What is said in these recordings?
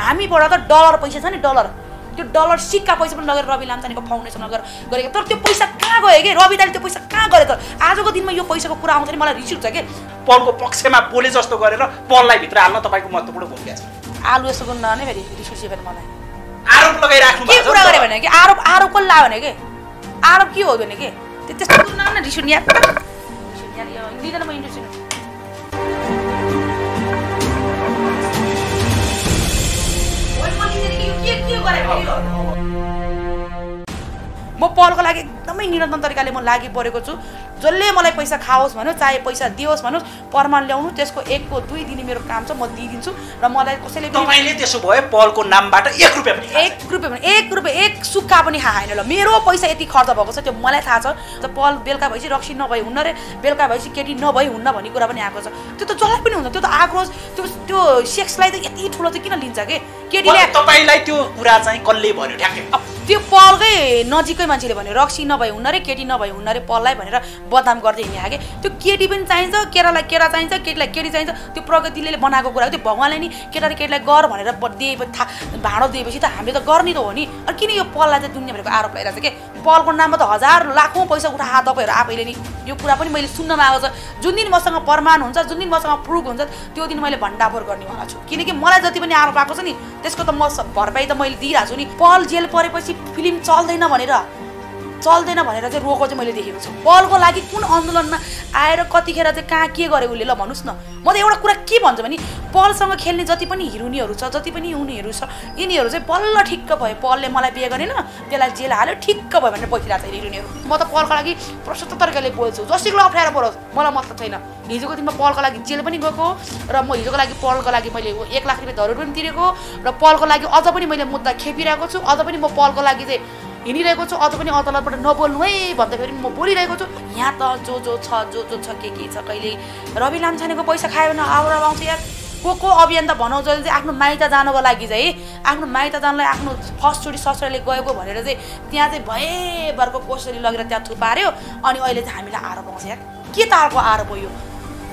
हामीबाट त डलर पैसा छ नि डलर त्यो डलर सिक्का पैसा पनि लगेर रवि लाम्चानेको फाउन्डेसन लगेर गरेको तर त्यो पैसा कहाँ गयो कि रवि दाले त्यो पैसा कहाँ गयो त आजको दिनमा यो पैसाको कुरा आउँछ नि मलाई रिस उठ्छ कि पलको पक्षमा बोले जस्तो गरेर पललाई भित्र हाल्न तपाईँको महत्त्वपूर्ण भूमिका छ आलु यसो गुण नै फेरि रिस फेरि मलाई आरोप लगाइराख्नु के कुरा गरे भने कि आरोप आरोप कसले लायो भने कि आरोप के हो भने कि त्यस्तो गुण नै रिस उठ्ने लिँदैन म इन्डस्ट्री म पलको लागि एकदमै निरन्तर तरिकाले म लागि परेको छु जसले मलाई पैसा खाओस् भन्यो चाहे पैसा दियोस् भनौँ प्रमाण ल्याउनु त्यसको एकको दुई दिने मेरो काम छ म दिइदिन्छु र मलाई कसैले तपाईँले त्यसो भयो पलको नामबाट एक रुपियाँ एक रुपियाँ एक रुपियाँ एक सुक्खा पनि खा खाएन ल मेरो पैसा यति खर्च भएको छ त्यो मलाई थाहा छ त पल बेलुका भएपछि रक्सी नभई हुन्न रे बेलुका भएपछि केटी नभई हुन्न भन्ने कुरा पनि आएको छ त्यो त चलाइ पनि हुन्छ त्यो त आक्रोश त्यो त्यो सेक्सलाई त यति ठुलो चाहिँ किन लिन्छ कि केटीले तपाईँलाई त्यो कुरा चाहिँ कसले भन्यो ठ्याक्कै त्यो पलकै नजिकै मान्छेले भन्यो रक्सी नभए हुन्न रे केटी नभए हुन्न रे पललाई भनेर बदाम गर्दै हिँड्ने आएँ त्यो केटी पनि चाहिन्छ केटालाई केटा चाहिन्छ केटीलाई केटी चाहिन्छ त्यो प्रगतिले बनाएको कुरा हो त्यो भगवान्ले नि केटाले केटीलाई गर भनेर दिए था भाँडो दिएपछि त हामीले त गर्ने त हो नि अनि किन यो पललाई चाहिँ दुनियाँभरिको आरोप लगाइरहेको छ कि पलको नाममा त हजार लाखौँ पैसा उठा तपाईँहरू आफैले नि यो कुरा पनि मैले सुन्नमा आएको छ जुन दिन मसँग प्रमाण हुन्छ जुन दिन मसँग प्रुफ हुन्छ त्यो दिन मैले भण्डाफोर गर्नेवाला छु किनकि मलाई जति पनि आरोप आएको छ नि त्यसको त म भरपाई त मैले दिइरहेको छु नि पल जेल परेपछि फिल्म चल्दैन भनेर चल्दैन भनेर चाहिँ रोको चाहिँ मैले देखेको छु बलको लागि कुन आन्दोलनमा आएर कतिखेर चाहिँ कहाँ के गरेँ उसले ल भन्नुहोस् न म त एउटा कुरा के भन्छु भने पलसँग खेल्ने जति पनि हिरुनीहरू छ जति पनि उनीहरू छ यिनीहरू चाहिँ बल्ल ठिक्क भयो पलले मलाई बिहे गरेन त्यसलाई जेल हाल्यो ठिक्क भयो भनेर बसिरहेको छ हिरुनीहरू म त पलको लागि प्रशस्त तरिकाले बोल्छु छु अप्ठ्यारो परोस् मलाई मतलब छैन हिजोको दिनमा पलको लागि जेल पनि गएको र म हिजोको लागि पलको लागि मैले एक लाख रुपियाँ धरो पनि तिरेको र पलको लागि अझ पनि मैले मुद्दा खेपिरहेको छु अझ पनि म पलको लागि चाहिँ हिँडिरहेको छु अझ पनि अदालतबाट नबोल्नु है भन्दाखेरि म बोलिरहेको छु यहाँ त जो जो छ जो जो छ के के छ कहिले रवि लामछानेको पैसा खायो भने आउरा आउँछ या को को अभियन्ता भनौँ जहिले चाहिँ आफ्नो माइत जानुको लागि चाहिँ आफ्नो माइत जानलाई आफ्नो फर्स्टचोटि ससुराले गएको भनेर चाहिँ त्यहाँ चाहिँ भएभरको कोसेली लगेर त्यहाँ थुपार्यो अनि अहिले चाहिँ हामीलाई आरोप आउँछ यार के तारको आरोप हो यो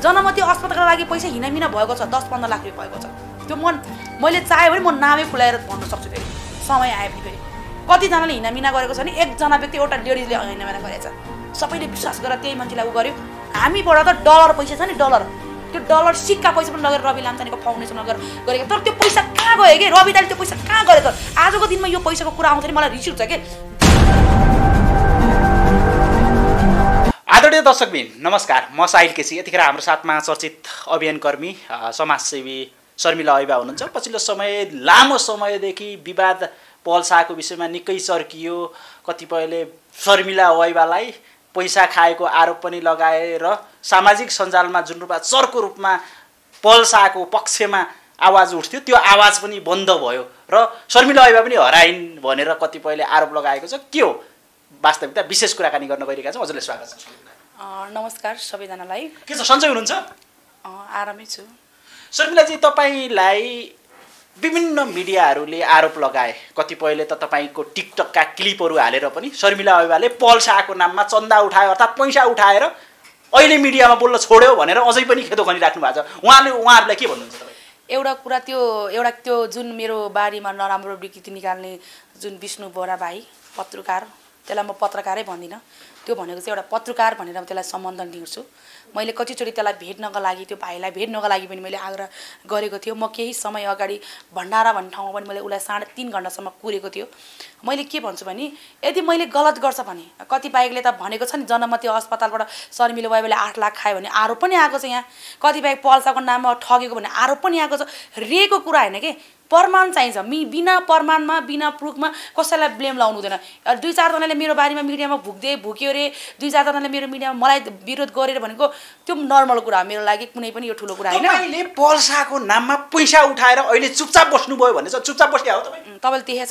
जनमती अस्पतालको लागि पैसा हिनामिना भएको छ दस पन्ध्र लाख रुपियाँ भएको छ त्यो म मैले चाहे भने म नामै खुलाएर भन्न सक्छु फेरि समय आयो भने फेरि कतिजनाले हिनामिना गरेको छ भने एकजना व्यक्ति एउटा लेडिजले गरेको छ सबैले विश्वास गरेर त्यही मान्छेलाई ऊ गर्यो हामीबाट त डलर पैसा छ नि डलर त्यो डलर सिक्का पैसा पनि लगेर रवि लाम्चानेको फाउन्डेसन लगेर गरेको तर त्यो पैसा कहाँ गयो कि रवि दाले त्यो पैसा कहाँ गयो त आजको दिनमा यो पैसाको कुरा आउँछ नि मलाई रिस उठ्छ कि आदरणीय दर्शकबिन नमस्कार म साहिल केसी यतिखेर हाम्रो साथमा चर्चित अभियानकर्मी समाजसेवी शर्मिला अभिभा हुनुहुन्छ पछिल्लो समय लामो समयदेखि विवाद पहल शाहको विषयमा निकै चर्कियो कतिपयले शर्मिला वाइवालाई पैसा खाएको आरोप पनि लगाए र सामाजिक सञ्जालमा जुन रूपमा चर्को रूपमा पहल शाहको पक्षमा आवाज उठ्थ्यो त्यो आवाज पनि बन्द भयो र शर्मिला वाइवा पनि हराइन् भनेर कतिपयले आरोप लगाएको छ के हो वास्तविकता विशेष कुराकानी गर्न गइरहेका छौँ हजुरलाई स्वागत छ नमस्कार सबैजनालाई के छ सन्चै हुनुहुन्छ आरामै छु शर्मिलाजी तपाईँलाई विभिन्न मिडियाहरूले आरोप लगाए कतिपयले त तपाईँको टिकटकका क्लिपहरू हालेर पनि शर्मिला पल पल्साको नाममा चन्दा उठायो अर्थात् पैसा उठाएर अहिले मिडियामा बोल्न छोड्यो भनेर अझै पनि खेदो खनिराख्नु भएको छ उहाँले उहाँहरूलाई के भन्नुहुन्छ एउटा कुरा त्यो एउटा त्यो जुन मेरो बारीमा नराम्रो विकृति निकाल्ने जुन विष्णु बोरा भाइ पत्रकार त्यसलाई म पत्रकारै भन्दिनँ त्यो भनेको चाहिँ एउटा पत्रकार भनेर म त्यसलाई सम्बन्धन दिन्छु मैले कतिचोटि त्यसलाई भेट्नको लागि त्यो भाइलाई भेट्नको लागि पनि मैले आग्रह गरेको थियो म केही समय अगाडि भण्डारा भन्ने ठाउँमा पनि मैले उसलाई साढे तिन घन्टासम्म कुरेको थियो मैले के भन्छु भने यदि मैले गलत गर्छ भने कतिपयले त भनेको छ नि जनमती अस्पतालबाट शर्मिलो भने आठ लाख खायो भने आरोप पनि आएको छ यहाँ कतिपय पल्साको नाममा ठगेको भने आरोप पनि आएको छ रेको कुरा होइन कि प्रमाण चाहिन्छ मि बिना प्रमाणमा बिना प्रुफमा कसैलाई ब्लेम लाउनु हुँदैन दुई चारजनाले मेरो बारेमा मिडियामा भुक्दै भुक्यो अरे दुई चारजनाले मेरो मिडियामा मलाई विरोध गरेर भनेको त्यो नर्मल कुरा मेरो लागि कुनै पनि यो ठुलो कुरा होइन अहिले पर्साको नाममा पैसा उठाएर अहिले चुपचाप बस्नुभयो भने चाहिँ चुपचाप बस्या हो तपाईँ तपाईँले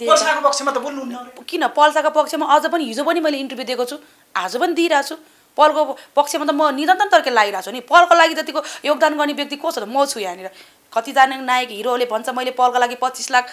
देखेछ किन पल्साको पक्षमा अझ पनि हिजो पनि मैले इन्टरभ्यू दिएको छु आज पनि दिइरहेको छु पलको पक्षमा त म निरन्तर तर्के लागिरहेको छु नि पलको लागि जतिको योगदान गर्ने व्यक्ति को छ त म छु यहाँनिर कतिजना नायक हिरोले भन्छ मैले पलको लागि पच्चिस लाख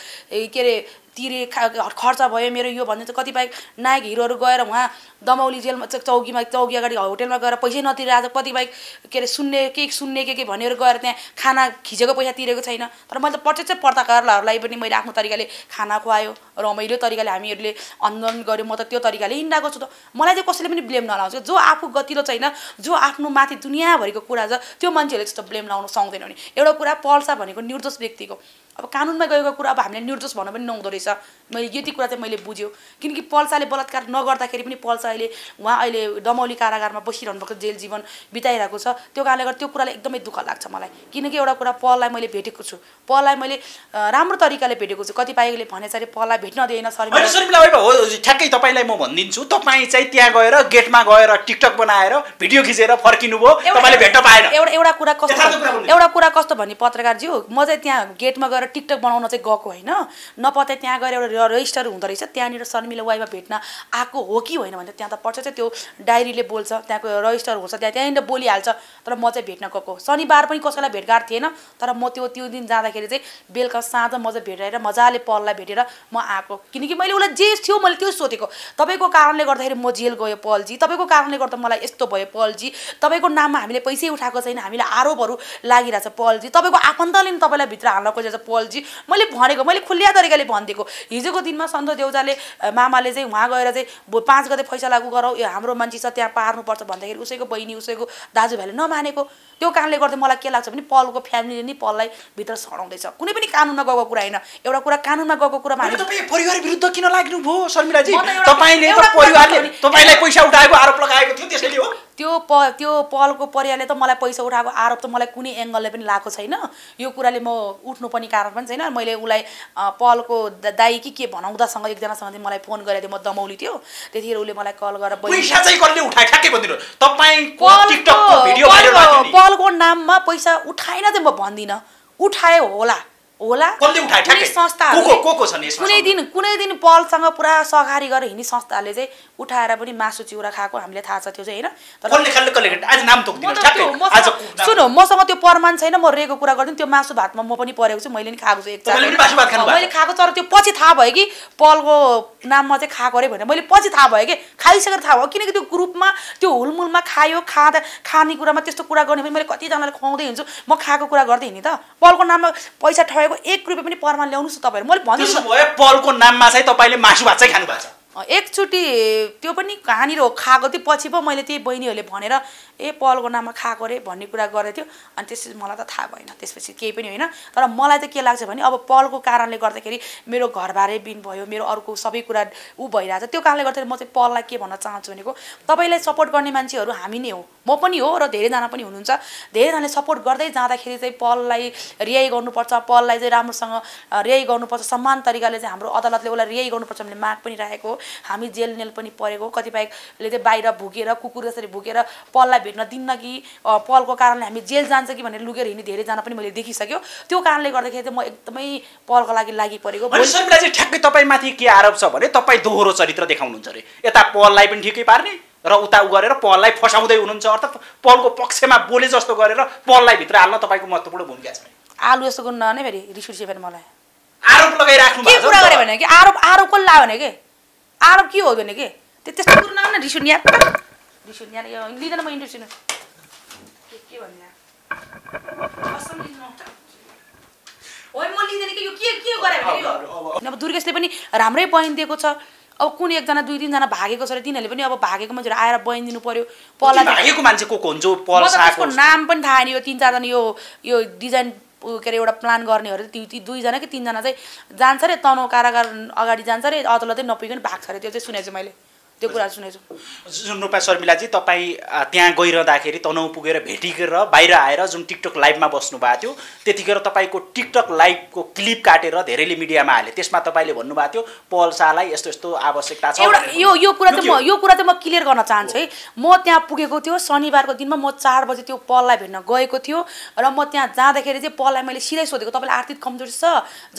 के अरे तिरे खर्च भयो मेरो यो भन्ने चाहिँ कतिपय नायक हिरोहरू गएर उहाँ दमौली जेलमा चौकीमा चौकी अगाडि होटेलमा गएर पैसै नतिरेर आज कतिपय के अरे सुन्ने के सुन्ने के के भनेर गएर त्यहाँ खाना खिचेको पैसा तिरेको छैन तर मैले त प्रत्यक्ष पत्रकारहरूलाई पनि मैले आफ्नो तरिकाले खाना खुवायो रमाइलो तरिकाले हामीहरूले आन्दोलन गऱ्यो म त त्यो तरिकाले हिँडाएको छु त मलाई चाहिँ कसैले पनि ब्लेम नलाउँछ जो आफू गतिलो छैन जो आफ्नो माथि दुनियाँभरिको कुरा छ त्यो मान्छेहरूले त्यस्तो ब्लेम लाउन सक्दैन भने एउटा कुरा पल्सा भनेको निर्दोष व्यक्तिको अब कानुनमा गएको कुरा अब हामीले निर्दोष भन्न पनि नहुँदो रहेछ मैले यति कुरा चाहिँ मैले बुझ्यो किनकि पल्साले बलात्कार नगर्दाखेरि पनि पल्सा अहिले उहाँ अहिले दमौली कारागारमा बसिरहनु भएको जेल जीवन बिताइरहेको छ त्यो कारणले गर्दा त्यो कुराले एकदमै दुःख लाग्छ मलाई किनकि एउटा कुरा पललाई मैले भेटेको छु पललाई मैले राम्रो तरिकाले भेटेको छु कतिपयले भनेछ अरे पललाई भेट्न दिएन सर ठ्याक्कै तपाईँलाई म भनिदिन्छु तपाईँ चाहिँ त्यहाँ गएर गेटमा गएर टिकटक बनाएर भिडियो खिचेर फर्किनु भयो तपाईँले भेट्न पाएन एउटा एउटा कुरा कस्तो एउटा कुरा कस्तो भन्ने पत्रकारज्यू म चाहिँ त्यहाँ गेटमा गएर गएर टिकटक बनाउन चाहिँ गएको होइन नपत्या त्यहाँ गएर एउटा रेजिस्टर हुँदो रहेछ त्यहाँनिर शर्मिला वाइमा भेट्न आएको हो कि होइन भने त्यहाँ त पर्छ चाहिँ त्यो डायरीले बोल्छ त्यहाँको रजिस्टर हुन्छ त्यहाँ त्यहाँनिर बोलिहाल्छ तर म चाहिँ भेट्न गएको शनिबार पनि कसैलाई भेटघाट थिएन तर म त्यो त्यो दिन जाँदाखेरि चाहिँ बेलुका साँझ म चाहिँ भेटेर मजाले पललाई भेटेर म आएको किनकि मैले उसलाई जे थियो मैले त्यो सोधेको तपाईँको कारणले गर्दाखेरि म जेल गयो पलजी तपाईँको कारणले गर्दा मलाई यस्तो भयो पलजी तपाईँको नाममा हामीले पैसै उठाएको छैन हामीलाई आरोपहरू लागिरहेछ पलजी तपाईँको आफन्तले नि तपाईँलाई भित्र हाल्न खोजेको छ पलजी मैले भनेको मैले खुल्लिया तरिकाले भनिदिएको हिजोको दिनमा सन्त देउजाले मामाले चाहिँ उहाँ गएर चाहिँ पाँच गते फैसला लागु गरौँ यो हाम्रो मान्छे छ त्यहाँ पार्नुपर्छ भन्दाखेरि उसैको बहिनी उसैको दाजुभाइले नमानेको त्यो कारणले गर्दा मलाई के लाग्छ भने पलको फ्यामिलीले नि पललाई भित्र सडाउँदैछ कुनै पनि कानुनमा गएको कुरा होइन एउटा कुरा कानुनमा गएको कुरा तपाईँ परिवार विरुद्ध किन लाग्नुभयो शर्मिलाजी तपाईँले तपाईँलाई पैसा उठाएको आरोप लगाएको थियो त्यसैले हो त्यो प त्यो पलको परियाले त मलाई पैसा उठाएको आरोप त मलाई कुनै एङ्गलले पनि लाएको छैन यो कुराले म उठ्नु पनि कारण पनि छैन मैले उसलाई पलको दाई कि के भनाउँदासँग एकजनासँग मलाई फोन गरेको गरेर म दमाउली थियो त्यतिखेर उसले मलाई कल गरेर पलको नाममा पैसा उठाएन त म भन्दिनँ उठाएँ होला होला कुनै दिन कुनै दिन पलसँग पुरा सहकारी गरेर हिँड्ने संस्थाहरूले चाहिँ उठाएर पनि मासु चिउरा खाएको हामीले थाहा छ त्यो चाहिँ होइन सुन मसँग त्यो प्रमाण छैन म रेको कुरा गर्दिनँ त्यो मासु भातमा म पनि परेको छु मैले नि खाएको छु मैले खाएको तर त्यो पछि थाहा भयो कि पलको नाममा चाहिँ खाएको अरे भनेर मैले पछि थाहा भयो कि खाइसकेर थाहा भयो किनकि त्यो ग्रुपमा त्यो हुलमुलमा खायो खाँदा खाने कुरामा त्यस्तो कुरा गर्ने मैले कतिजनालाई खुवाउँदै हुन्छु म खाएको कुरा गर्दै हिँड्ने त पलको नाममा पैसा ठगेको एक रुपियाँ पनि परमा ल्याउनुहोस् न तपाईँहरू मैले भन्छु पलको नाममा चाहिँ तपाईँले मासु भात चाहिँ खानु छ एकचोटि त्यो पनि कहाँनिर हो खाएको थियो पछि पो मैले त्यही बहिनीहरूले भनेर ए पलको नाममा खाएको अरे भन्ने कुरा गरेको थियो अनि त्यसपछि मलाई त थाहा भएन त्यसपछि केही पनि होइन तर मलाई त के लाग्छ भने अब पलको कारणले गर्दाखेरि मेरो घरबारै बिन भयो मेरो अर्को सबै कुरा ऊ छ त्यो कारणले गर्दाखेरि म चाहिँ पललाई के भन्न चाहन्छु भनेको तपाईँलाई सपोर्ट गर्ने मान्छेहरू हामी नै हो म पनि हो र धेरैजना पनि हुनुहुन्छ धेरैजनाले सपोर्ट गर्दै जाँदाखेरि चाहिँ पललाई रियाइ गर्नुपर्छ पललाई चाहिँ राम्रोसँग रियाइ गर्नुपर्छ सम्मान तरिकाले चाहिँ हाम्रो अदालतले उसलाई रियाइ गर्नुपर्छ भन्ने माग पनि राखेको हो हामी जेल नेल पनि परेको कतिपयले चाहिँ बाहिर भुकेर कुकुर जसरी भुकेर पललाई भेट्न दिन्न कि पलको कारणले हामी जेल जान्छ कि भनेर लुकेर हिँड्ने धेरैजना पनि मैले देखिसक्यो त्यो कारणले गर्दाखेरि चाहिँ म एकदमै पलको लागि लागि परेको चाहिँ ठ्याक्कै तपाईँमाथि के आरोप छ भने तपाईँ दोहोरो चरित्र देखाउनुहुन्छ अरे यता पललाई पनि ठिकै पार्ने र उता उ गरेर पललाई फसाउँदै हुनुहुन्छ अर्थात् पलको पक्षमा बोले जस्तो गरेर पललाई भित्र हाल्न तपाईँको महत्त्वपूर्ण भूमिका छ आलु यस्तो गर्नु नै फेरि रिस उठ्यो फेरि मलाई आरोप लगाइराख्नु के कुरा गरे भने कि आरोप आरोप कसले लायो भने के आरोप के हो भने के त्यो त्यस्तो कुरो नआउन रिस उठ्ने रिस उठ्ने यो लिँदैन म इन्ट्रेस्ट के के भन्ने म यो के के गरे अब दुर्गेशले पनि राम्रै बयान दिएको छ अब कुन एकजना दुई तिनजना भागेको छ र तिनीहरूले पनि अब भागेको मान्छेहरू आएर बहिनी दिनु पर्यो पला भागेको मान्छे को को हुन्छ नाम पनि थाहा नि यो तिन चारजना यो यो डिजाइन के अरे एउटा प्लान गर्नेहरू त्यो ती दुईजना कि तिनजना चाहिँ जान्छ अरे तनहुँ कारागार अगाडि जान्छ अरे अदालतै नपुगिकन भाग्छ अरे त्यो चाहिँ सुनेको छु मैले त्यो कुरा सुनेको छु जुन रूपा शर्मिलाजी तपाईँ त्यहाँ गइरहँदाखेरि तनहु पुगेर भेटिकेर बाहिर आएर जुन टिकटक लाइभमा बस्नु भएको थियो त्यतिखेर तपाईँको टिकटक लाइभको क्लिप काटेर धेरैले मिडियामा हाले त्यसमा तपाईँले भन्नुभएको थियो पल शाहलाई यस्तो यस्तो आवश्यकता छ यो यो कुरा त म यो कुरा त म क्लियर गर्न चाहन्छु है म त्यहाँ पुगेको थियो शनिबारको दिनमा म चार बजे त्यो पललाई भेट्न गएको थियो र म त्यहाँ जाँदाखेरि चाहिँ पललाई मैले सिधै सोधेको तपाईँलाई आर्थिक कमजोरी छ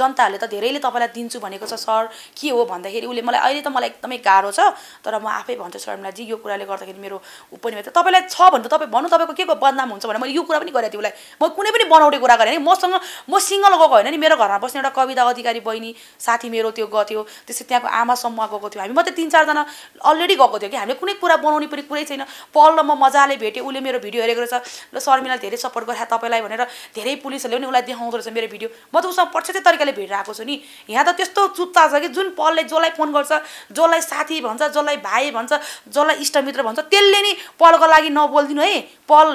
जनताहरूले त धेरैले तपाईँलाई दिन्छु भनेको छ सर के हो भन्दाखेरि उसले मलाई अहिले त मलाई एकदमै गाह्रो छ तर म आफै भन्छु जी यो कुराले गर्दाखेरि मेरो त तपाईँलाई छ भने त तपाईँ भन्नु तपाईँको के को बदनाम हुन्छ भने मैले यो कुरा पनि गरेको थिएँ उसलाई म कुनै पनि बनाउने कुरा गरेँ नि मसँग म सिङ्गल गएको होइन नि मेरो घरमा बस्ने एउटा कविता अधिकारी बहिनी साथी मेरो त्यो गथ्यो त्यसै त्यहाँको आमा समूह गएको थियो हामी मात्रै तिन चारजना अलरेडी गएको थियो कि हामीले कुनै कुरा बनाउने पनि कुरै छैन पल म मजाले भेटेँ उसले मेरो भिडियो हेरेको रहेछ र शर्मिलाले धेरै सपोर्ट गरेर तपाईँलाई भनेर धेरै पुलिसहरूले पनि उसलाई देखाउँदो रहेछ मेरो भिडियो म त उसँग प्रत्यक्ष तरिकाले भेटेर आएको छु नि यहाँ त त्यस्तो चुत्ता छ कि जुन पलले जसलाई फोन गर्छ जसलाई साथी भन्छ जसलाई जसलाई भाइ भन्छ जसलाई इष्टमित्र भन्छ त्यसले नि पलको लागि नबोलिदिनु है पल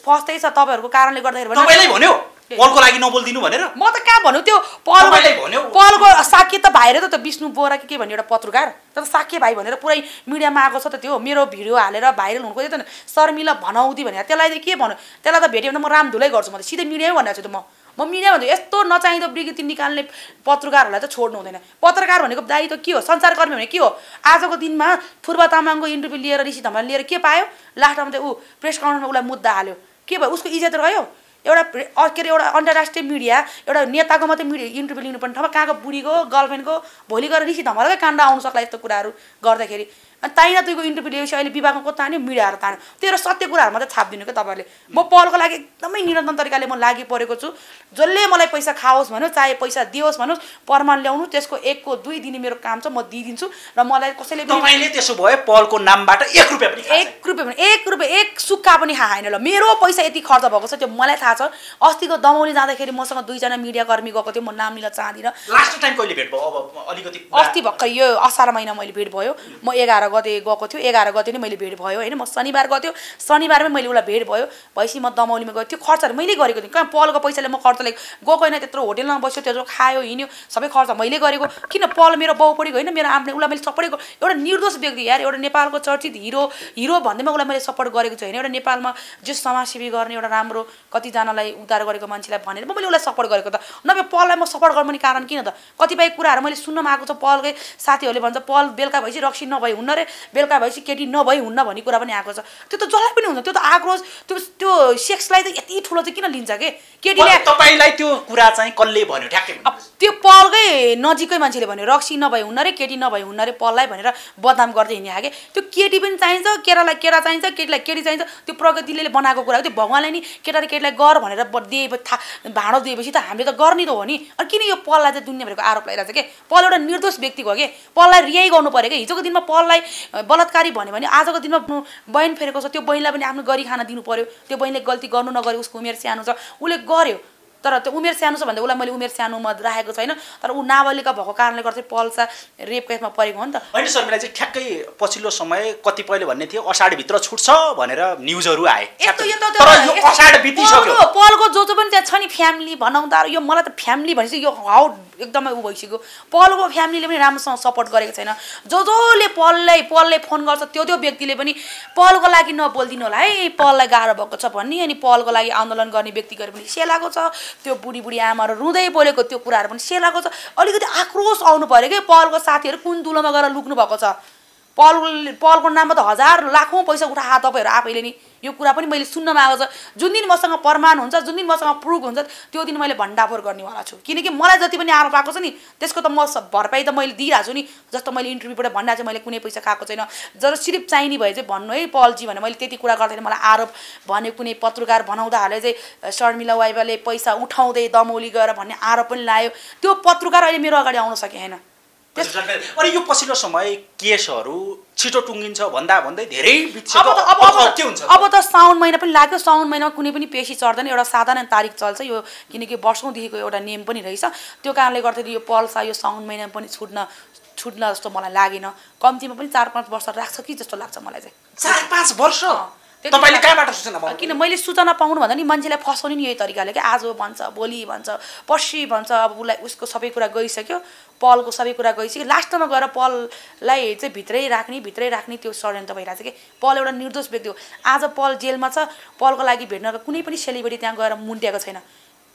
स्पष्टै छ तपाईँहरूको कारणले गर्दाखेरि भन्यो पलको लागि नबोलिदिनु भनेर म त कहाँ भन्यो त्यो पलको पलको साक्य त भाइ त त्यो विष्णु बोरा कि के भन्ने एउटा पत्रकार तर साक्य भाइ भनेर पुरै मिडियामा आएको छ त त्यो मेरो भिडियो हालेर भाइरल हुनु खोज्यो त शर्मिला भनाउँदी भनेर त्यसलाई के भन्यो त्यसलाई त भेट्यो भने म म रामधुलै गर्छु म त सिधै मिडियामै भनेको छु त म मिडिया भन्छु यस्तो नचाहिँदो विज्ञप्ति निकाल्ने पत्रकारहरूलाई त छोड्नु हुँदैन पत्रकार भनेको दायित्व के हो संसारकर्मी भने के हो आजको दिनमा फुर्बा तामाङको इन्टरभ्यू लिएर ऋषि धमाल लिएर के पायो लास्टमा त ऊ प्रेस काउन्टरमा उसलाई मुद्दा हाल्यो के भयो उसको इज्जत रह्यो एउटा के अरे एउटा अन्तर्राष्ट्रिय मिडिया एउटा नेताको मात्रै मिडिया इन्टरभ्यू लिनुपर्ने ठाउँमा कहाँको बुढीको गर्लफ्रेन्डको भोलि गएर ऋषि धमालकै काण्ड आउनु सक्ला यस्तो कुराहरू गर्दाखेरि अनि ताइना तुईको इन्टरभ्यू लिएपछि अहिले विभागमा को तान्यो मिडियाहरू तान्यो तेरो सत्य कुराहरू मात्रै छापिदिनु क्या तपाईँहरूले म पलको लागि एकदमै निरन्तर तरिकाले म लागि परेको छु जसले मलाई पैसा खाओस् भनौँ चाहे पैसा दियोस् भनोस् प्रमाण ल्याउनु त्यसको एकको दुई दिने मेरो काम छ म दिइदिन्छु र मलाई कसैले तपाईँले त्यसो भयो पलको नामबाट एक रुपियाँ पनि एक रुपियाँ पनि एक रुपियाँ एक सुक्का पनि खाएन ल मेरो पैसा यति खर्च भएको छ त्यो मलाई थाहा छ अस्तिको दमाउली जाँदाखेरि मसँग दुईजना मिडिया कर्मी गएको थियो म नाम लिन चाहदिनँ लास्ट टाइम कहिले भेट भयो अब अलिकति अस्ति भर्खर यो असार महिना मैले भेट भयो म एघार एघार गते गएको थियो एघार गते नै मैले भेट भयो होइन म शनिबार गएको थियो शनिबारमै मैले उसलाई भेट भयो भएपछि म दमौलीमा गएको थियो खर्चहरू मैले गरेको थिएँ कहाँ पलको पैसाले म खर्च खर्चले गएको होइन त्यत्रो होटेलमा बस्यो त्यत्रो खायो हिँड्यो सबै खर्च मैले गरेको किन पल मेरो बाउ पढेको होइन मेरो आमाले उसलाई मैले सपोर्ट एउटा निर्दोष व्यक्ति यार एउटा नेपालको चर्चित हिरो हिरो भन्दैमा उसलाई मैले सपोर्ट गरेको छु होइन एउटा नेपालमा जो समाजसेवी गर्ने एउटा राम्रो कतिजनालाई उद्धार गरेको मान्छेलाई भनेर मैले उसलाई सपोर्ट गरेको त नभए पललाई म सपोर्ट गर्नु पनि कारण किन त कतिपय कुराहरू मैले सुन्नमा आएको छ पलकै साथीहरूले भन्छ पल बेलुका भएपछि रक्सी नभए हुन्न गरे बेलुका भएपछि केटी नभई हुन्न भन्ने कुरा पनि आएको छ त्यो त जसलाई पनि हुन्छ त्यो त आक्रोश त्यो त्यो सेक्सलाई त यति ठुलो चाहिँ किन लिन्छ कि केटीले तपाईँलाई त्यो कुरा चाहिँ कसले भन्यो ठ्याक्कै त्यो पलकै नजिकै मान्छेले भन्यो रक्सी नभए हुन्न रे केटी नभए हुन्न रे पललाई भनेर बदनाम गर्दै हिँडे आएँ त्यो केटी पनि चाहिन्छ केटालाई केटा चाहिन्छ केटीलाई केटी चाहिन्छ त्यो प्रगतिले बनाएको कुरा हो त्यो भगवान्लाई नि केटा र केटीलाई गर भनेर दिए था भाँडो दिएपछि त हामीले त गर्ने त हो नि अनि किन यो पललाई चाहिँ भनेको आरोप लगाइरहेको छ कि पल एउटा निर्दोष व्यक्तिको हो कि पललाई रियाइ गर्नु पऱ्यो कि हिजोको दिनमा पललाई बलात्कारी भन्यो भने आजको दिनमा बहिनी फेरेको छ त्यो बहिनीलाई पनि आफ्नो गरी खाना दिनु पऱ्यो त्यो बहिनीले गल्ती गर्नु नगर्यो उसको उमेर सानो छ उसले गर्यो तर त्यो उमेर सानो छ भन्दा उसलाई मैले उमेर सानोमा राखेको छैन तर ऊ नाबालिका भएको कारणले गर्दा चाहिँ पल्सा रेप केसमा परेको हो नि त अहिले मलाई चाहिँ ठ्याक्कै पछिल्लो समय कतिपयले भन्ने थियो असाढभित्र छुट्छ भनेर न्युजहरू आए पलको जो जो पनि त्यहाँ छ नि फ्यामिली भनौँ त यो मलाई त फ्यामिली भनेपछि यो हाउ एकदमै ऊ भइसक्यो पलको फ्यामिलीले पनि राम्रोसँग सपोर्ट गरेको छैन जो जसले पललाई पललाई फोन गर्छ त्यो त्यो व्यक्तिले पनि पलको लागि नबोलिदिनु होला है पललाई गाह्रो भएको छ भन्ने अनि पलको लागि आन्दोलन गर्ने व्यक्ति गरे पनि सेलाएको छ त्यो बुढी बुढी आमाहरू रुँदै बोलेको त्यो कुराहरू पनि सेलाएको छ अलिकति आक्रोश आउनु पऱ्यो कि पलको साथीहरू कुन दुलोमा गएर लुक्नु भएको छ पल पलको नाममा त हजार लाखौँ पैसा उठा तपाईँहरू आफैले नि यो कुरा पनि मैले सुन्नमा आएको छ जुन दिन मसँग प्रमाण हुन्छ जुन दिन मसँग प्रुफ हुन्छ त्यो दिन मैले भण्डाफोर गर्नेवाला छु किनकि मलाई जति पनि आरोप आएको छ नि त्यसको त म भरपाई त मैले दिइरहेको छु नि जस्तो मैले इन्टरभ्यूबाट भनिरहेको चाहिँ मैले कुनै पैसा खाएको छैन जर सिर्फ चाहिने भए चाहिँ भन्नु है पलजी भने मैले त्यति कुरा गर्दैन मलाई आरोप भने कुनै पत्रकार बनाउँदाहरूले चाहिँ शर्मिला वाइबाले पैसा उठाउँदै दमौली गएर भन्ने आरोप पनि लायो त्यो पत्रकार अहिले मेरो अगाडि आउन होइन अनि यो पछिल्लो समय केसहरू छिटो टुङ्गिन्छ भन्दा भन्दै धेरै अब त अब अब हुन्छ अब त साउन महिना पनि लाग्यो साउन महिनामा कुनै पनि पेसी चढ्दैन एउटा साधारण तारिक चल्छ यो किनकि वर्षौँदेखिको एउटा नियम पनि रहेछ त्यो कारणले गर्दाखेरि यो पल्सा यो साउन महिनामा पनि छुट्न छुट्न जस्तो मलाई लागेन कम्तीमा पनि चार पाँच वर्ष राख्छ कि जस्तो लाग्छ मलाई चाहिँ चार पाँच वर्ष तपाईँले कहाँबाट सूचना किन मैले सूचना पाउनु भन्दा नि मान्छेलाई फसाउने नि यही तरिकाले कि आज भन्छ भोलि भन्छ पर्सि भन्छ अब उसलाई उसको सबै कुरा गइसक्यो पलको सबै कुरा गइसक्यो लास्टमा गएर पललाई चाहिँ भित्रै राख्ने भित्रै राख्ने त्यो षड्यन्त्र भइरहेको छ कि पल एउटा निर्दोष व्यक्ति हो आज पल जेलमा छ पलको लागि भेट्नको कुनै पनि सेलिब्रेटी त्यहाँ गएर मुन्ट्याएको छैन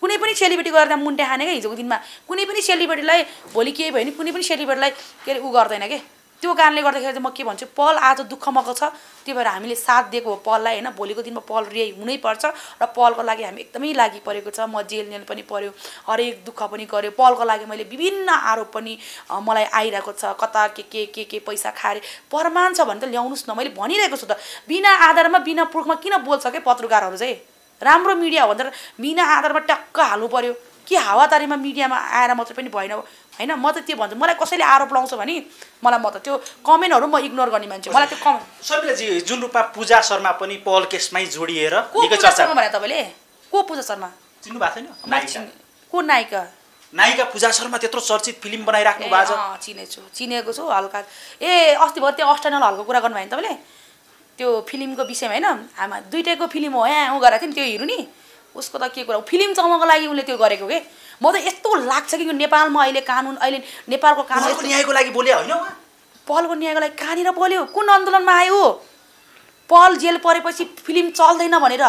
कुनै पनि सेलिब्रेटी गएर त्यहाँ मुन्ट्या खाने क्या हिजोको दिनमा कुनै पनि सेलिब्रेटीलाई भोलि केही भयो भने कुनै पनि सेलिब्रेटीलाई के अरे ऊ गर्दैन के त्यो कारणले गर्दाखेरि चाहिँ म के भन्छु पल आज दुःखमको छ त्यही भएर हामीले साथ दिएको हो पललाई होइन भोलिको दिनमा पल रिहाई हुनैपर्छ र पलको लागि हामी एकदमै लागि परेको छ म जेल नेल पनि पऱ्यो हरेक दुःख पनि गऱ्यो पलको लागि मैले विभिन्न आरोप पनि मलाई आइरहेको छ कता के के के के पैसा खाएर प्रमाण छ भने त ल्याउनुहोस् न मैले भनिरहेको छु त बिना आधारमा बिना प्रुफमा किन बोल्छ क्या पत्रकारहरू चाहिँ राम्रो मिडिया हो भनेर बिना आधारमा ट्याक्क हाल्नु पऱ्यो के हावातारीमा मिडियामा आएर मात्रै पनि भएन होइन म त त्यो भन्छु मलाई कसैले आरोप लाउँछ भने मलाई म त त्यो कमेन्टहरू म इग्नोर गर्ने मान्छे मलाई त्यो कमेन्ट सबैले जुन रूपमा पूजा शर्मा पनि पहल केसमै जोडिएर भने तपाईँले को पूजा शर्मा चिन्नु भएको छैन को नायिका नायिका पूजा शर्मा त्यत्रो चर्चित फिल्म बनाइराख्नु भएको छ चिनेछु चिनेको छु हल्का ए अस्ति भयो त्यो अस्टाइनल हलको कुरा गर्नुभयो भने तपाईँले त्यो फिल्मको विषयमा होइन आमा दुइटैको फिल्म हो यहाँ उ गरेको थियो नि त्यो हिरो नि उसको त के कुरा फिल्म चल्नको लागि उसले त्यो गरेको के म त यस्तो लाग्छ कि नेपालमा अहिले कानुन अहिले नेपालको कानुन न्यायको लागि बोल्यो होइन पहलको न्यायको लागि कहाँनिर बोल्यो कुन आन्दोलनमा आयो पहल जेल परेपछि फिल्म चल्दैन भनेर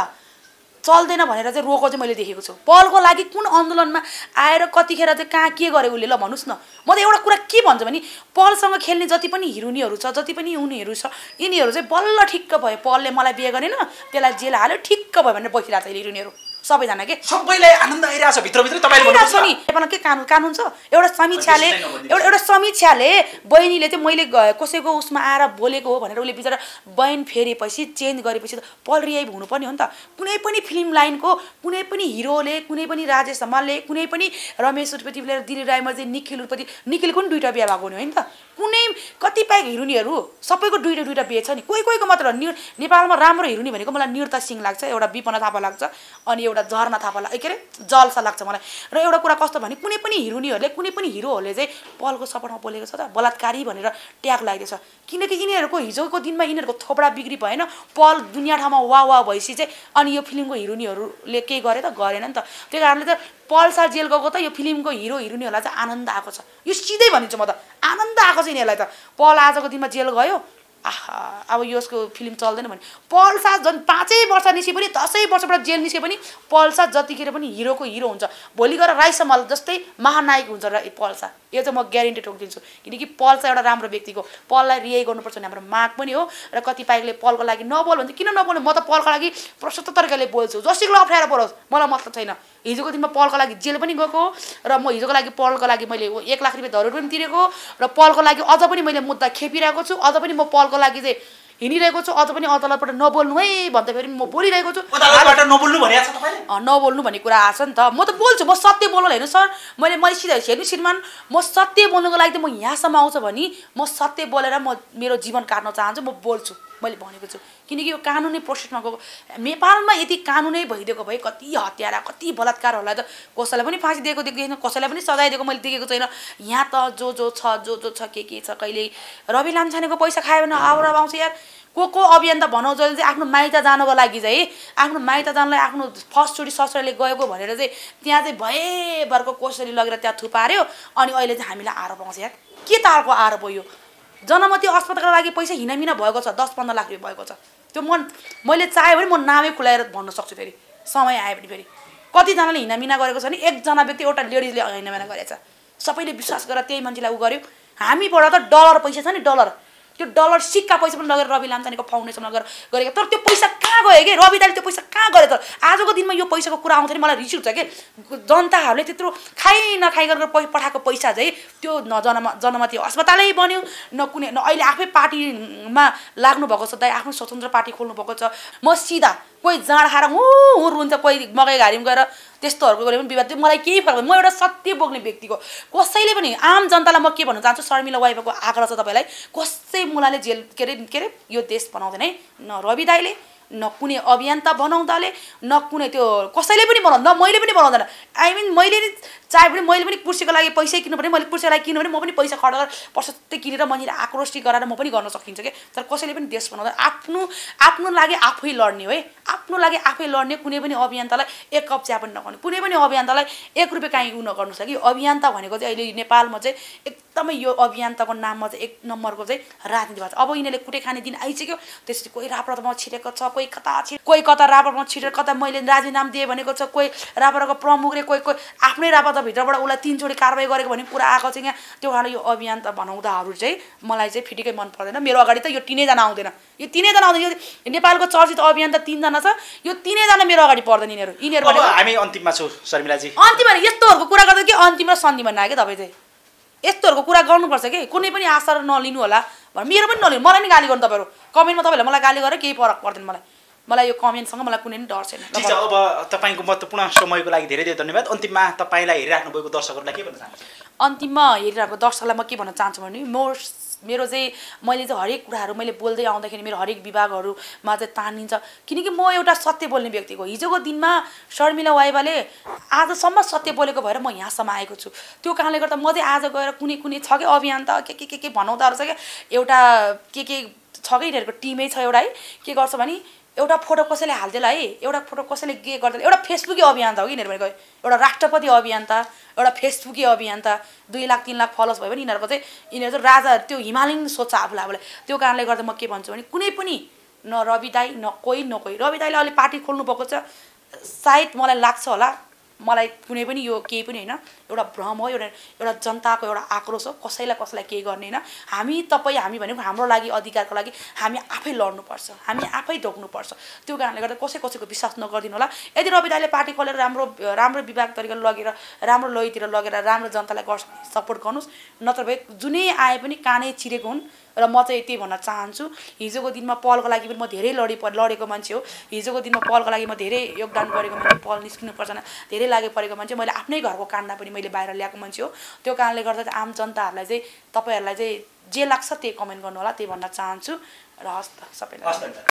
चल्दैन भनेर चाहिँ रोको चाहिँ मैले देखेको छु पहलको लागि कुन आन्दोलनमा आएर कतिखेर चाहिँ कहाँ के गरेँ उसले ल भन्नुहोस् न म त एउटा कुरा के भन्छु भने पहलसँग खेल्ने जति पनि हिरुनीहरू छ जति पनि उनीहरू छ यिनीहरू चाहिँ बल्ल ठिक्क भयो पहलले मलाई बिहे गरेन त्यसलाई जेल हाल्यो ठिक्क भयो भनेर बसिरहेको छ हिरुनीहरू सबैजना के सबैलाई आनन्द आइरहेको छ तपाईँले नि नेपालमा के कानुन कानुन छ एउटा समीक्षाले एउटा एउटा समीक्षाले बहिनीले चाहिँ मैले कसैको उसमा आएर बोलेको हो भनेर उसले बिचरा बहिनी फेरेपछि चेन्ज गरेपछि त पलरियाइ हुनुपर्ने हो नि त कुनै पनि फिल्म लाइनको कुनै पनि हिरोले कुनै पनि राजेश हमालले कुनै पनि रमेश उत्पत्ति लिएर दिली चाहिँ निखिल उत्पति निखिलको पनि दुइटा बिहा भएको हुने होइन त कुनै कतिपय हिरोनीहरू सबैको दुइटा दुइटा बिहे छ नि कोही कोहीको मात्र नेपालमा राम्रो हिरोनी भनेको मलाई निरता सिंह लाग्छ एउटा विपना थापा लाग्छ अनि एउटा झर्ना थापा लाग्यो के अरे जलसा लाग्छ मलाई र एउटा कुरा कस्तो भने कुनै पनि हिरोनीहरूले कुनै पनि हिरोहरूले चाहिँ पलको सपोर्टमा बोलेको छ त बलात्कारी भनेर ट्याग लगाइदिएछ किनकि यिनीहरूको हिजोको दिनमा यिनीहरूको थोपडा बिग्री भएन पल दुनियाँ ठाउँमा वा वा भएपछि चाहिँ अनि यो फिल्मको हिरोनीहरूले केही गरे त गरेन नि त त्यही कारणले त पल्सा जेल गएको त यो फिल्मको हिरो हिरोनीहरूलाई चाहिँ आनन्द आएको छ यो सिधै भनिन्छु म त आनन्द आएको छ यिनीहरूलाई त पल आजको दिनमा जेल गयो आहा अब यसको फिल्म चल्दैन भने पल्सा झन् पाँचै वर्ष निस्के पनि दसैँ वर्षबाट जेल निस्के पनि पल्सा जतिखेर पनि हिरोको हिरो हुन्छ भोलि गएर राई समाल जस्तै महानायक हुन्छ र पल्सा यो चाहिँ म ग्यारेन्टी ठोकिदिन्छु किनकि पल्सा एउटा राम्रो व्यक्तिको पललाई रियाइ गर्नुपर्छ भने हाम्रो माग पनि हो र कतिपयले पलको लागि नबोल भने किन नबोल्नु म त पलको लागि प्रशस्त तरिकाले बोल्छु जसैको अप्ठ्यारो बोलोस् मलाई मतलब छैन हिजोको दिनमा पलको लागि जेल पनि गएको र म हिजोको लागि पलको लागि मैले एक लाख रुपियाँ धरो पनि तिरेको र पलको लागि अझ पनि मैले मुद्दा खेपिरहेको छु अझ पनि म पल को लागि चाहिँ हिँडिरहेको छु अझ पनि अदालतबाट नबोल्नु है भन्दाखेरि म बोलिरहेको छु नबोल्नु नबोल्नु भन्ने कुरा आएको छ नि त म त बोल्छु म सत्य बोल्नु हेर्नु सर मैले मैले सिधै हेर्नु श्रीमान म सत्य बोल्नुको लागि त म यहाँसम्म आउँछ भने म सत्य बोलेर म मेरो जीवन काट्न चाहन्छु म बोल्छु मैले भनेको छु किनकि यो कानुनी प्रोसेसमा गएको नेपालमा यति कानुनै भइदिएको भए कति हत्यारा कति बलात्कारहरूलाई त कसैलाई पनि फाँसी दिएको देखेको कसैलाई पनि सजाय दिएको मैले देखेको छैन यहाँ त जो जो छ जो जो छ के के छ कहिले रवि लामछानेको पैसा खायो भने आउर आउँछ यार को को अभियन्ता भनौँ जसले चाहिँ आफ्नो माइत जानुको लागि चाहिँ है आफ्नो माइत जानलाई आफ्नो फर्स्टचोटि ससुराले गएको भनेर चाहिँ त्यहाँ चाहिँ भएभरको कोसेली लगेर त्यहाँ थुपार्यो अनि अहिले चाहिँ हामीलाई आरोप आउँछ यार के तालको आरोप हो यो जनमती अस्पतालको लागि पैसा हिनामिना भएको छ दस पन्ध्र लाख रुपियाँ भएको छ त्यो म मैले चाहेँ भने म नामै खुलाएर भन्न सक्छु फेरि समय आयो भने फेरि कतिजनाले हिनामिना गरेको छ भने एकजना व्यक्ति एउटा लेडिजले हिनामिना गरेको छ सबैले विश्वास गरेर त्यही मान्छेलाई ऊ गर्यो हामीबाट त डलर पैसा छ नि डलर त्यो डलर सिक्का पैसा पनि लगेर रवि लाम्चानेको फाउन्डेसन लगेर गरेको तर त्यो पैसा कहाँ गयो कि रवि दाले त्यो पैसा कहाँ गरे तर आजको दिनमा यो पैसाको कुरा आउँछ नि मलाई रिस उठ्छ कि जनताहरूले त्यत्रो खाइ नखाइ गरेर पै पठाएको पैसा चाहिँ त्यो न जनमा जनमती अस्पतालै बन्यो न कुनै न अहिले आफै पार्टीमा लाग्नुभएको छ दाइ आफ्नो स्वतन्त्र पार्टी खोल्नु भएको छ म सिधा कोही जाँड खाएर हुन्छ कोही मकै घारीमा गएर त्यस्तोहरूको पनि विवाद थियो मलाई केही फरक म एउटा सत्य बोक्ने व्यक्तिको कसैले पनि आम जनतालाई म के भन्न चाहन्छु शर्मिला वाइफको आग्रह छ तपाईँलाई कसै मुलाले जेल के अरे के अरे यो देश बनाउँदैन है न रवि दाईले न कुनै अभियन्ता बनाउँदाले न कुनै त्यो कसैले पनि बनाउँदा मैले पनि बनाउँदैन आई मिन मैले नि चाहे पनि मैले पनि कुर्सीको लागि पैसै किन्नु पऱ्यो मैले कुर्सीको लागि किन्नु भने म पनि पैसा खर्च गरेर प्रशस्तै किनेर मैले आक्रोशी गराएर म पनि गर्न सकिन्छ कि तर कसैले पनि देश बनाउँदा आफ्नो आफ्नो लागि आफै लड्ने है आफ्नो लागि आफै लड्ने कुनै पनि अभियन्तालाई एक कप चिया पनि नखर्ने कुनै पनि अभियन्तालाई एक रुपियाँ काहीँ उ नगर्नु छ कि अभियन्ता भनेको चाहिँ अहिले नेपालमा चाहिँ एकदमै यो अभियन्ताको नाममा चाहिँ एक नम्बरको चाहिँ राजनीति भएको छ अब यिनीहरूले कुटे खाने दिन आइसक्यो त्यसपछि कोही राप्रतमा छिरेको छ कोही कता छिर कोही कता रापरमा छिरेर कता मैले राजीनाम दिएँ भनेको छ कोही रापरको प्रमुखले कोही कोही आफ्नै त भित्रबाट उसलाई तिनचोटि कारवाही गरेको भने कुरा आएको छ यहाँ त्यो उहाँले यो अभियान त भनाउँदाहरू चाहिँ मलाई चाहिँ फिटिकै मन पर्दैन मेरो अगाडि त यो तिनैजना आउँदैन यो तिनैजना आउँदैन यो नेपालको चर्चित अभियान त तिनजना छ यो तिनैजना मेरो अगाडि पर्दैन यिनीहरू यिनीहरू हामी अन्तिममा छौँ शर्मिलाजी अन्तिममा यस्तोहरूको कुरा गर्दा कि अन्तिम र सन्धिमा नआयो कि तपाईँ चाहिँ यस्तोहरूको कुरा गर्नुपर्छ कि कुनै पनि आशा नलिनु होला भनेर मेरो पनि नलिनु मलाई नि गाली गर्नु तपाईँहरू कमेन्टमा तपाईँहरूले मलाई गाली गरेर केही फरक पर्दैन मलाई मलाई यो कमेन्टसँग मलाई कुनै पनि डर छैन अब तपाईँको महत्त्वपूर्ण समयको लागि धेरै धेरै धन्यवाद अन्तिममा तपाईँलाई हेरिराख्नुभएको दर्शकहरूलाई के भन्न चाहन्छु अन्तिममा हेरिरहेको दर्शकलाई म के भन्न चाहन्छु भने म मेरो चाहिँ मैले चाहिँ हरेक कुराहरू मैले बोल्दै आउँदाखेरि मेरो हरेक विभागहरूमा चाहिँ तानिन्छ किनकि म एउटा सत्य बोल्ने व्यक्तिको हिजोको दिनमा शर्मिला वाइबाले आजसम्म सत्य बोलेको भएर म यहाँसम्म आएको छु त्यो कारणले गर्दा म चाहिँ आज गएर कुनै कुनै छ कि अभियान त के के के के भनाउँदाहरू छ क्या एउटा के के छ कि यिनीहरूको टिमै छ एउटा है के गर्छ भने एउटा फोटो कसैले हालिदिएला है एउटा फोटो कसैले के गर्दैन एउटा फेसबुकै अभियान त हो कि यिनीहरू भनेको एउटा राष्ट्रपति अभियन्ता एउटा फेसबुकै अभियन्ता दुई लाख तिन लाख फलोस भयो भने यिनीहरूको चाहिँ यिनीहरू चाहिँ राजा त्यो हिमालयन सोध्छ आफूलाई आफूलाई त्यो कारणले गर्दा म के भन्छु भने कुनै पनि न रवि दाई न कोही न कोही रवि दाईले अहिले पार्टी खोल्नु भएको छ सायद मलाई लाग्छ होला मलाई कुनै पनि यो केही पनि होइन एउटा भ्रम हो एउटा एउटा जनताको एउटा आक्रोश हो कसैलाई कसैलाई केही गर्ने होइन हामी तपाईँ हामी भनेको हाम्रो लागि अधिकारको लागि हामी आफै लड्नुपर्छ हामी आफै ढोक्नुपर्छ त्यो कारणले गर्दा कसै कसैको विश्वास नगरिदिनु होला यदि रवि दाले पार्टी खोलेर राम्रो राम्रो विभाग तरिकाले लगेर राम्रो लयतिर लगेर राम्रो जनतालाई गर्छ सपोर्ट गर्नुहोस् नत्र भए जुनै आए पनि कानै चिरेको हुन् र म चाहिँ यति भन्न चाहन्छु हिजोको दिनमा पलको लागि पनि म धेरै लडी लडेको मान्छे हो हिजोको दिनमा पलको लागि म धेरै योगदान गरेको मान्छे पल निस्किनु पर्छ धेरै लागि परेको मान्छे मैले आफ्नै घरको कान्डा पनि मैले बाहिर ल्याएको मान्छे हो त्यो कारणले गर्दा चाहिँ आम जनताहरूलाई चाहिँ तपाईँहरूलाई चाहिँ जे लाग्छ त्यही कमेन्ट गर्नु होला त्यही भन्न चाहन्छु र हस्त सबैलाई